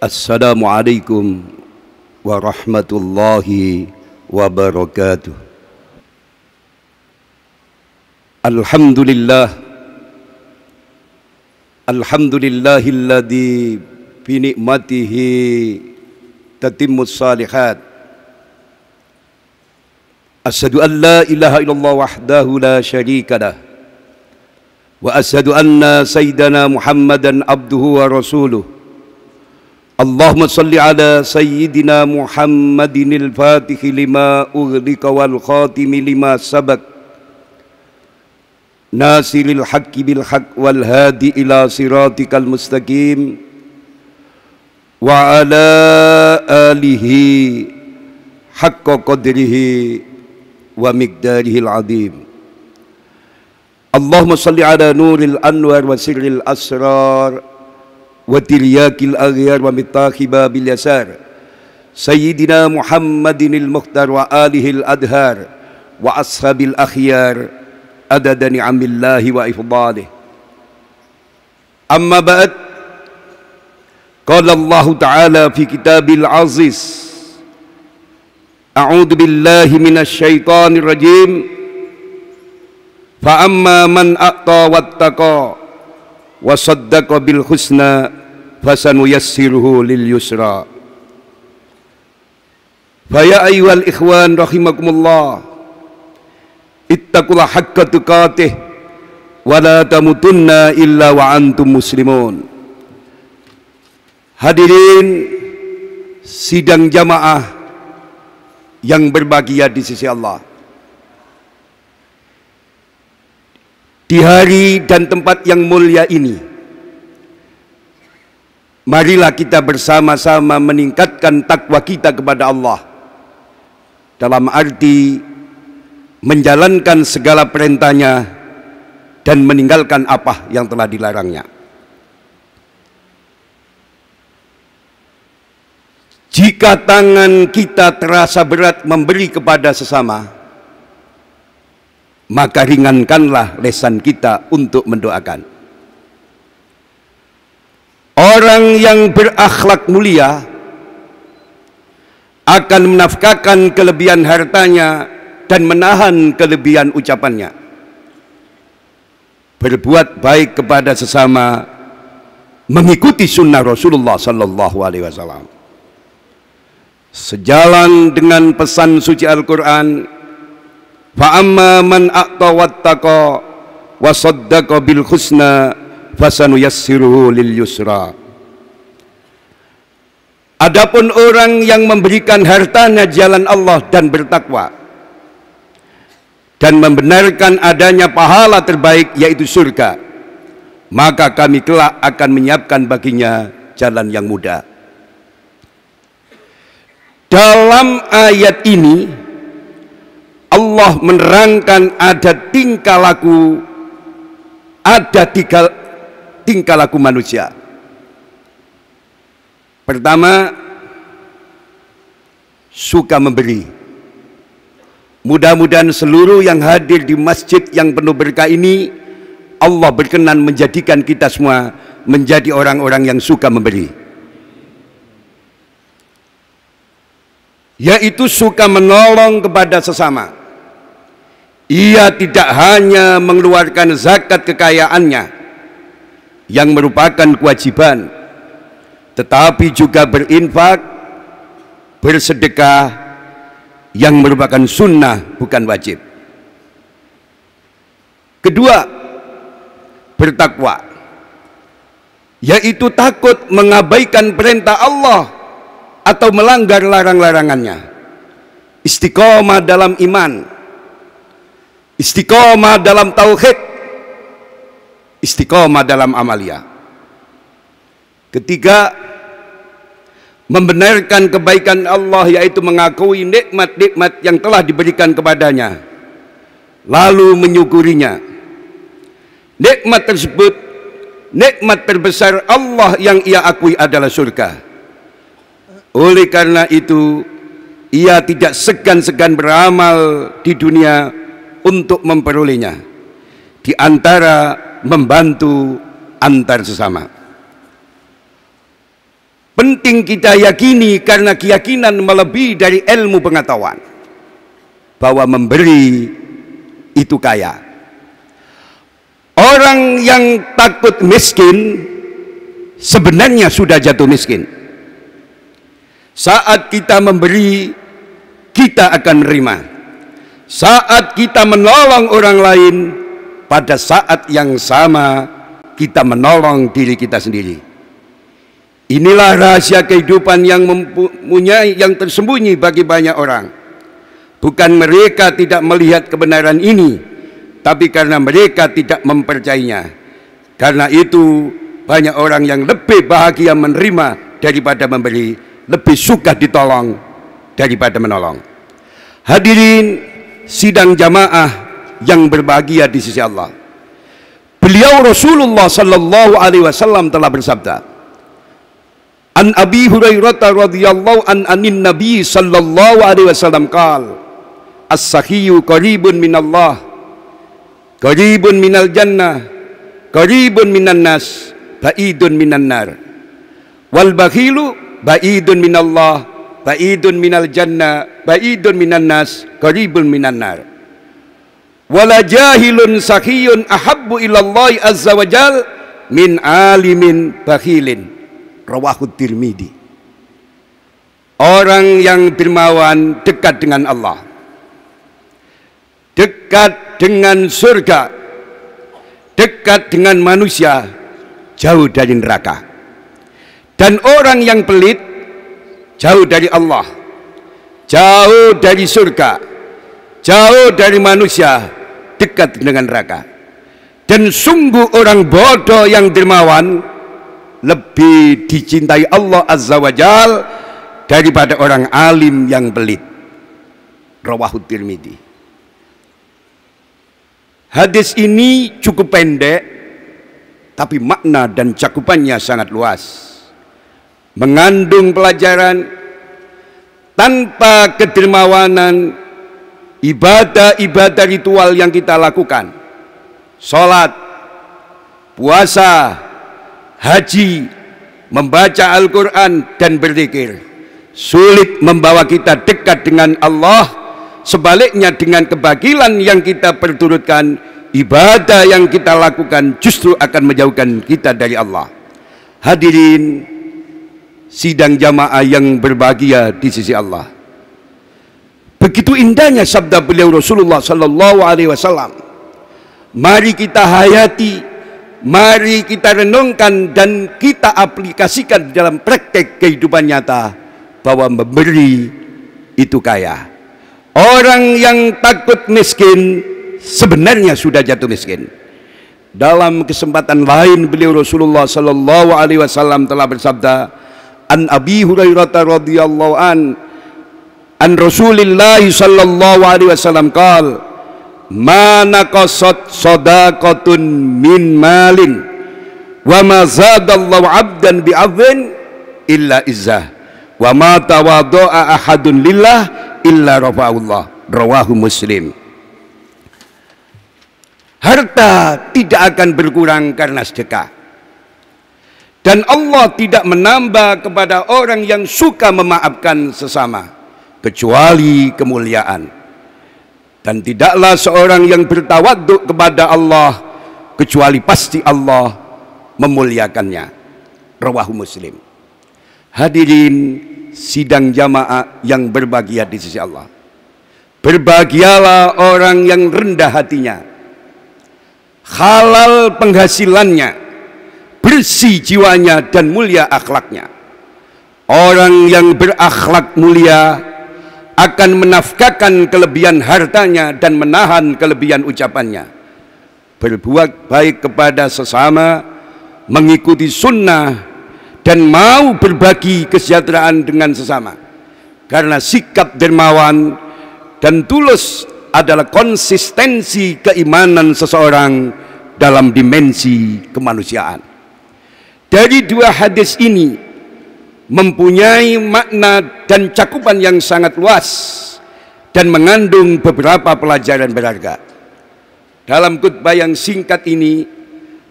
Assalamualaikum warahmatullahi wabarakatuh Alhamdulillah Alhamdulillahilladzi binikmatihi tatimmus salihat Asyhadu an la ilaha illallah wahdahu la syarika lah wa asyhadu anna sayyidana Muhammadan abduhu wa rasuluh اللهم صل على سيدنا محمد الفاتح لما أغلق والخاتم لما سبق ناصر الحق بالحق والهادي إلى صراطك المستقيم وعلى آله حق قدره ومقداره العظيم اللهم صل على نور الأنوار وسر الأسرار watiryakil aghyar wa mitakhiba bil yasar sayyidina muhammadin al wa alihi adhar wa ashabil akhyar adadani amillahi wa ifdalih amma ba'd qala allah ta'ala fi kitabil aziz a'udzu billahi minasy syaithanir rajim fa amma man aqta wattaqa wa saddaqa bil husna fasanuyassiruhu lil yusra Faya ayyuhal ikhwan rahimakumullah Ittaqullah haqqa tuqatih wa la tamutunna illa wa antum muslimun Hadirin sidang jamaah yang berbahagia di sisi Allah di hari dan tempat yang mulia ini. Marilah kita bersama-sama meningkatkan takwa kita kepada Allah dalam arti menjalankan segala perintahnya dan meninggalkan apa yang telah dilarangnya. Jika tangan kita terasa berat memberi kepada sesama, maka ringankanlah lesan kita untuk mendoakan. Orang yang berakhlak mulia akan menafkahkan kelebihan hartanya dan menahan kelebihan ucapannya. Berbuat baik kepada sesama mengikuti sunnah Rasulullah sallallahu alaihi wasallam. Sejalan dengan pesan suci Al-Qur'an fa amma man aqta wattaqa wa saddaqa bil husna fasanuyassiruhu lil yusra Adapun orang yang memberikan hartanya jalan Allah dan bertakwa dan membenarkan adanya pahala terbaik yaitu surga maka kami kelak akan menyiapkan baginya jalan yang mudah dalam ayat ini Allah menerangkan ada tingkah laku ada tiga tingkah laku manusia pertama suka memberi mudah-mudahan seluruh yang hadir di masjid yang penuh berkah ini Allah berkenan menjadikan kita semua menjadi orang-orang yang suka memberi yaitu suka menolong kepada sesama ia tidak hanya mengeluarkan zakat kekayaannya yang merupakan kewajiban tetapi juga berinfak bersedekah yang merupakan sunnah bukan wajib kedua bertakwa yaitu takut mengabaikan perintah Allah atau melanggar larang-larangannya istiqomah dalam iman Istiqomah dalam tauhid. Istiqomah dalam amalia. Ketiga, membenarkan kebaikan Allah yaitu mengakui nikmat-nikmat yang telah diberikan kepadanya lalu menyukurinya nikmat tersebut nikmat terbesar Allah yang ia akui adalah surga oleh karena itu ia tidak segan-segan beramal di dunia untuk memperolehnya di antara membantu antar sesama. Penting kita yakini karena keyakinan melebihi dari ilmu pengetahuan bahwa memberi itu kaya. Orang yang takut miskin sebenarnya sudah jatuh miskin. Saat kita memberi, kita akan menerima. Saat kita menolong orang lain, pada saat yang sama kita menolong diri kita sendiri. Inilah rahasia kehidupan yang mempunyai yang tersembunyi bagi banyak orang. Bukan mereka tidak melihat kebenaran ini, tapi karena mereka tidak mempercayainya. Karena itu banyak orang yang lebih bahagia menerima daripada memberi, lebih suka ditolong daripada menolong. Hadirin sidang jamaah yang berbahagia di sisi Allah. Beliau Rasulullah sallallahu alaihi wasallam telah bersabda, An Abi Hurairah radhiyallahu an anin Nabi sallallahu alaihi wasallam qal as sakhiyu qaribun minallah qaribun minal jannah qaribun minan nas ba'idun minan nar wal bakhilu ba'idun minallah baidun minal jannah baidun minan nas qaribun minan nar wala jahilun sakhiyun ahabbu ilallahi azza wajal min alimin bakhilin rawahu tirmidhi orang yang dermawan dekat dengan Allah dekat dengan surga dekat dengan manusia jauh dari neraka dan orang yang pelit jauh dari Allah, jauh dari surga, jauh dari manusia, dekat dengan neraka. Dan sungguh orang bodoh yang dermawan lebih dicintai Allah Azza wa Jal daripada orang alim yang pelit. Rawahut midi. Hadis ini cukup pendek tapi makna dan cakupannya sangat luas mengandung pelajaran tanpa kedermawanan ibadah-ibadah ritual yang kita lakukan salat puasa haji membaca Al-Qur'an dan berzikir sulit membawa kita dekat dengan Allah sebaliknya dengan kebagilan yang kita perturutkan ibadah yang kita lakukan justru akan menjauhkan kita dari Allah hadirin sidang jamaah yang berbahagia di sisi Allah. Begitu indahnya sabda beliau Rasulullah sallallahu alaihi wasallam. Mari kita hayati, mari kita renungkan dan kita aplikasikan dalam praktek kehidupan nyata bahwa memberi itu kaya. Orang yang takut miskin sebenarnya sudah jatuh miskin. Dalam kesempatan lain beliau Rasulullah sallallahu alaihi wasallam telah bersabda, an Abi Hurairah radhiyallahu an an Rasulillah sallallahu alaihi wasallam qal ma naqasat sadaqatun min malin wa ma zadallahu 'abdan bi 'adhin illa izzah wa ma tawaddaa ahadun lillah illa rafa'ullah rawahu muslim harta tidak akan berkurang karena sedekah dan Allah tidak menambah kepada orang yang suka memaafkan sesama kecuali kemuliaan. Dan tidaklah seorang yang bertawaduk kepada Allah kecuali pasti Allah memuliakannya. Rawahu Muslim. Hadirin sidang jamaah yang berbahagia di sisi Allah. Berbahagialah orang yang rendah hatinya. Halal penghasilannya bersih jiwanya dan mulia akhlaknya. Orang yang berakhlak mulia akan menafkahkan kelebihan hartanya dan menahan kelebihan ucapannya. Berbuat baik kepada sesama, mengikuti sunnah, dan mau berbagi kesejahteraan dengan sesama. Karena sikap dermawan dan tulus adalah konsistensi keimanan seseorang dalam dimensi kemanusiaan dari dua hadis ini mempunyai makna dan cakupan yang sangat luas dan mengandung beberapa pelajaran berharga. Dalam khutbah yang singkat ini,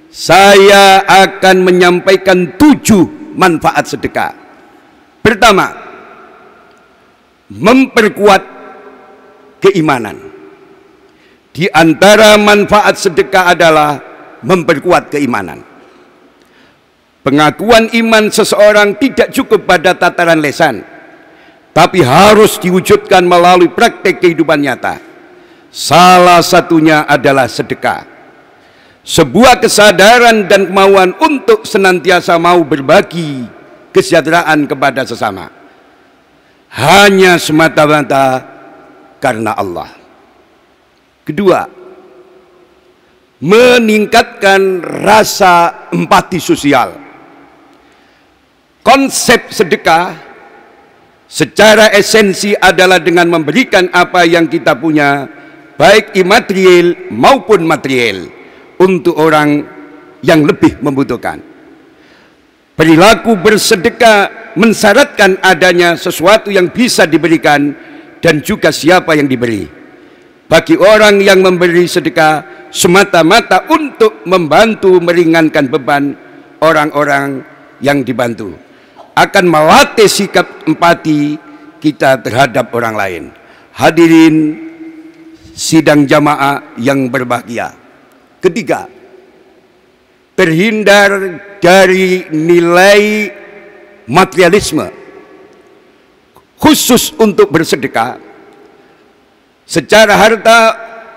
saya akan menyampaikan tujuh manfaat sedekah. Pertama, memperkuat keimanan. Di antara manfaat sedekah adalah memperkuat keimanan. Pengakuan iman seseorang tidak cukup pada tataran lesan, tapi harus diwujudkan melalui praktek kehidupan nyata. Salah satunya adalah sedekah. Sebuah kesadaran dan kemauan untuk senantiasa mau berbagi kesejahteraan kepada sesama. Hanya semata-mata karena Allah. Kedua, meningkatkan rasa empati sosial Konsep sedekah secara esensi adalah dengan memberikan apa yang kita punya, baik imaterial maupun material, untuk orang yang lebih membutuhkan. Perilaku bersedekah mensyaratkan adanya sesuatu yang bisa diberikan dan juga siapa yang diberi. Bagi orang yang memberi sedekah semata-mata untuk membantu meringankan beban orang-orang yang dibantu akan melatih sikap empati kita terhadap orang lain. Hadirin sidang jamaah yang berbahagia. Ketiga, terhindar dari nilai materialisme khusus untuk bersedekah. Secara harta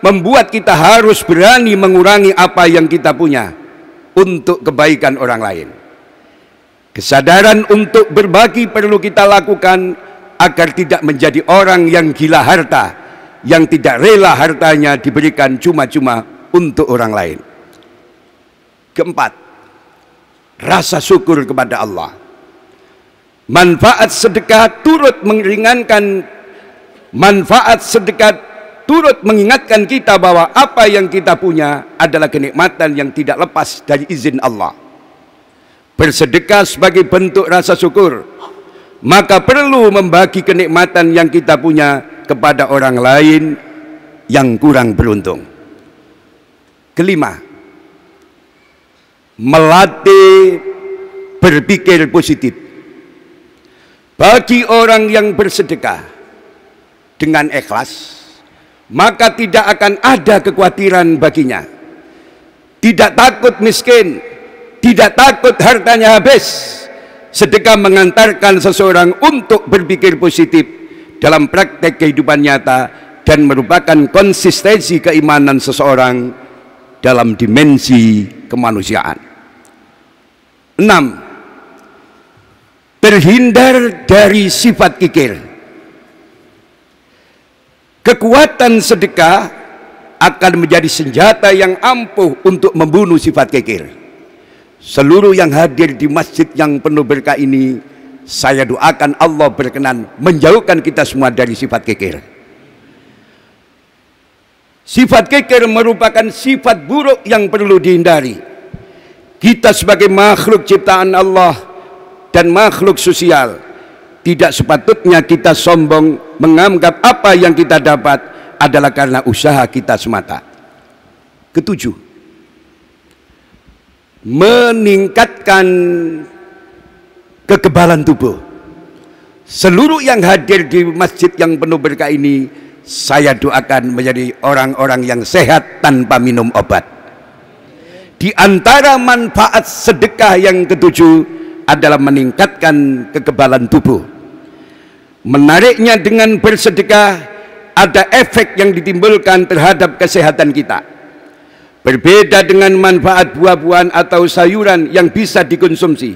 membuat kita harus berani mengurangi apa yang kita punya untuk kebaikan orang lain. Kesadaran untuk berbagi perlu kita lakukan agar tidak menjadi orang yang gila harta, yang tidak rela hartanya diberikan cuma-cuma untuk orang lain. Keempat, rasa syukur kepada Allah. Manfaat sedekah turut meringankan manfaat sedekah turut mengingatkan kita bahwa apa yang kita punya adalah kenikmatan yang tidak lepas dari izin Allah bersedekah sebagai bentuk rasa syukur maka perlu membagi kenikmatan yang kita punya kepada orang lain yang kurang beruntung kelima melatih berpikir positif bagi orang yang bersedekah dengan ikhlas maka tidak akan ada kekhawatiran baginya tidak takut miskin tidak takut hartanya habis. Sedekah mengantarkan seseorang untuk berpikir positif dalam praktek kehidupan nyata dan merupakan konsistensi keimanan seseorang dalam dimensi kemanusiaan. 6. Terhindar dari sifat kikir. Kekuatan sedekah akan menjadi senjata yang ampuh untuk membunuh sifat kikir. Seluruh yang hadir di masjid yang penuh berkah ini, saya doakan Allah berkenan menjauhkan kita semua dari sifat kikir. Sifat kikir merupakan sifat buruk yang perlu dihindari. Kita sebagai makhluk ciptaan Allah dan makhluk sosial, tidak sepatutnya kita sombong menganggap apa yang kita dapat adalah karena usaha kita semata. Ketujuh, meningkatkan kekebalan tubuh. Seluruh yang hadir di masjid yang penuh berkah ini, saya doakan menjadi orang-orang yang sehat tanpa minum obat. Di antara manfaat sedekah yang ketujuh adalah meningkatkan kekebalan tubuh. Menariknya dengan bersedekah ada efek yang ditimbulkan terhadap kesehatan kita. Berbeda dengan manfaat buah-buahan atau sayuran yang bisa dikonsumsi.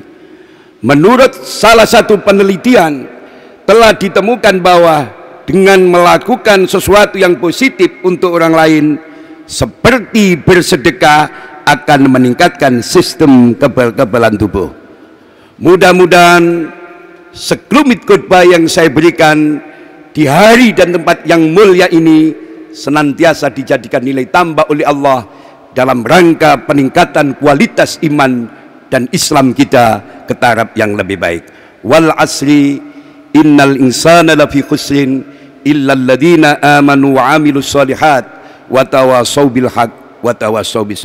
Menurut salah satu penelitian, telah ditemukan bahwa dengan melakukan sesuatu yang positif untuk orang lain, seperti bersedekah akan meningkatkan sistem kebal-kebalan tubuh. Mudah-mudahan sekelumit khotbah yang saya berikan di hari dan tempat yang mulia ini senantiasa dijadikan nilai tambah oleh Allah dalam rangka peningkatan kualitas iman dan Islam kita ke taraf yang lebih baik. Wal asri innal insana lafi khusrin illa alladhina amanu wa amilus solihat wa tawasaw bil haq wa tawasaw bis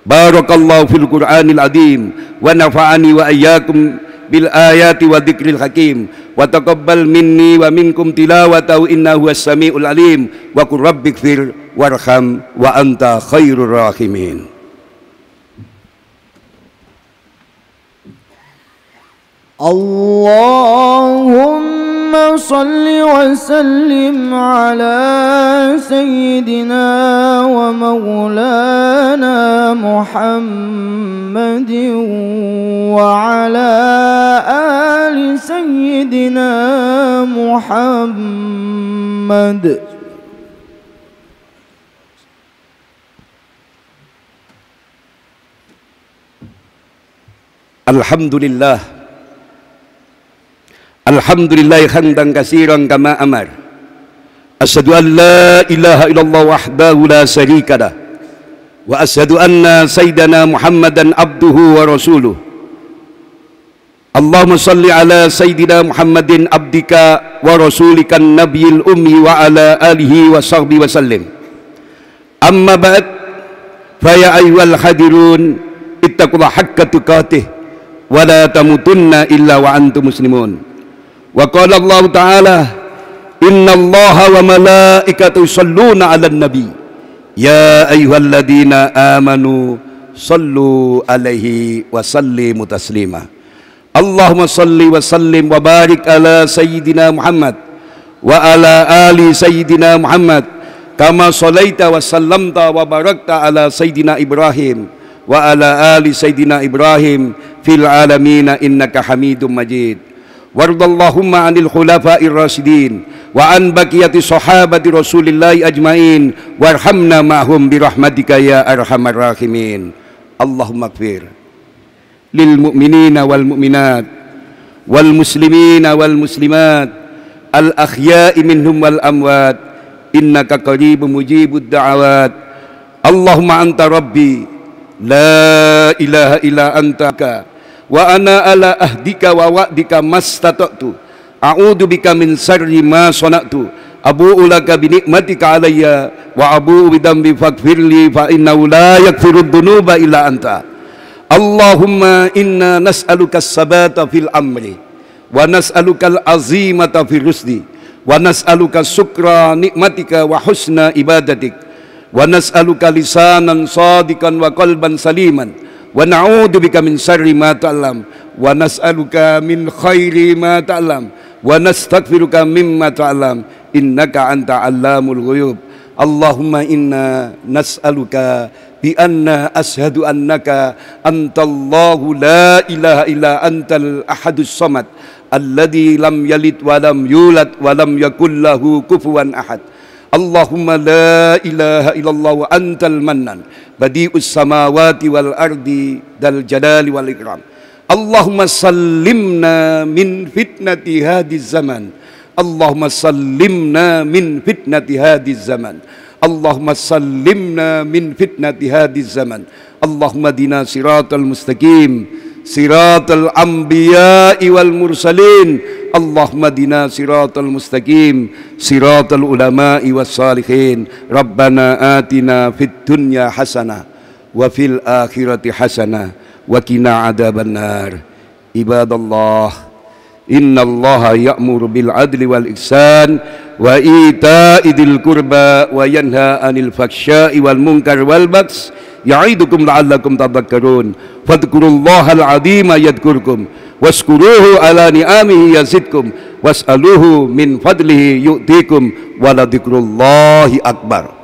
Barakallahu fil Qur'anil azim wa nafa'ani wa iyyakum bil ayati wa dzikril hakim. وتقبل مني ومنكم تلاوته إنه هو السميع العليم وقل رب اغفر وارحم وأنت خير الراحمين اللهم صل وسلم على سيدنا ومولانا محمد وعلى آله سيدنا محمد الحمد لله الحمد لله حمدا كثيرا كما أمر أشهد أن لا إله إلا الله وحده لا شريك له وأشهد أن سيدنا محمدا عبده ورسوله اللهم صل على سيدنا محمد عبدك ورسولك النبي الأمي وعلى آله وصحبه وسلم أما بعد فيا أيها الحاضرون اتقوا الله حق تقاته ولا تموتن إلا وأنتم مسلمون وقال الله تعالى إن الله وملائكته يصلون على النبي يا أيها الذين آمنوا صلوا عليه وسلموا تسليما Allahumma salli wa sallim wa barik ala sayyidina Muhammad wa ala ali sayyidina Muhammad kama salaita wa sallamta wa barakta ala sayyidina Ibrahim wa ala ali sayyidina Ibrahim fil alamin innaka Hamidum Majid wardallahumma anil khulafa'ir rasyidin wa an baqiyati sahabati Rasulillah ajmain warhamna ma'hum birahmatika ya arhamar rahimin Allahumma kfir lil mu'minina wal mu'minat wal muslimina wal muslimat al akhya'i minhum wal amwat innaka qaribun mujibud Allahumma anta rabbi la ilaha illa antaka wa ana ala ahdika wa wa'dika mastata'tu a'udzu bika min syarri ma sana'tu abu'u laka bi ni'matika alayya wa abu'u fa illa anta اللهم إنا نسألك السبات في الأمر ونسألك العظيمة في الرشد ونسألك شكر نعمتك وحسن عبادتك ونسألك لسانا صادقا وقلبا سليما ونعوذ بك من شر ما تعلم ونسألك من خير ما تعلم ونستغفرك مما تعلم إنك أنت علام الغيوب اللهم إنا نسألك بأن أشهد أنك أنت الله لا إله إلا أنت الأحد الصمد الذي لم يلد ولم يولد ولم يكن له كفوا أحد اللهم لا إله إلا الله وأنت المنن بديء السماوات والأرض ذا الجلال والإكرام اللهم سلمنا من فتنة هذا الزمن اللهم سلمنا من فتنة هذا الزمن اللهم سلمنا من فتنة هذا الزمن اللهم دنا صراط المستقيم صراط الأنبياء والمرسلين اللهم دنا صراط المستقيم صراط العلماء والصالحين ربنا آتنا في الدنيا حسنة وفي الآخرة حسنة وقنا عذاب النار عباد الله إن الله يأمر بالعدل والإحسان وإيتاء ذي القربى وينهى عن الفحشاء والمنكر والبغي يعيدكم لعلكم تذكرون فاذكروا الله العظيم يذكركم واشكروه على نعمه يزدكم واسألوه من فضله يؤتيكم ولذكر الله أكبر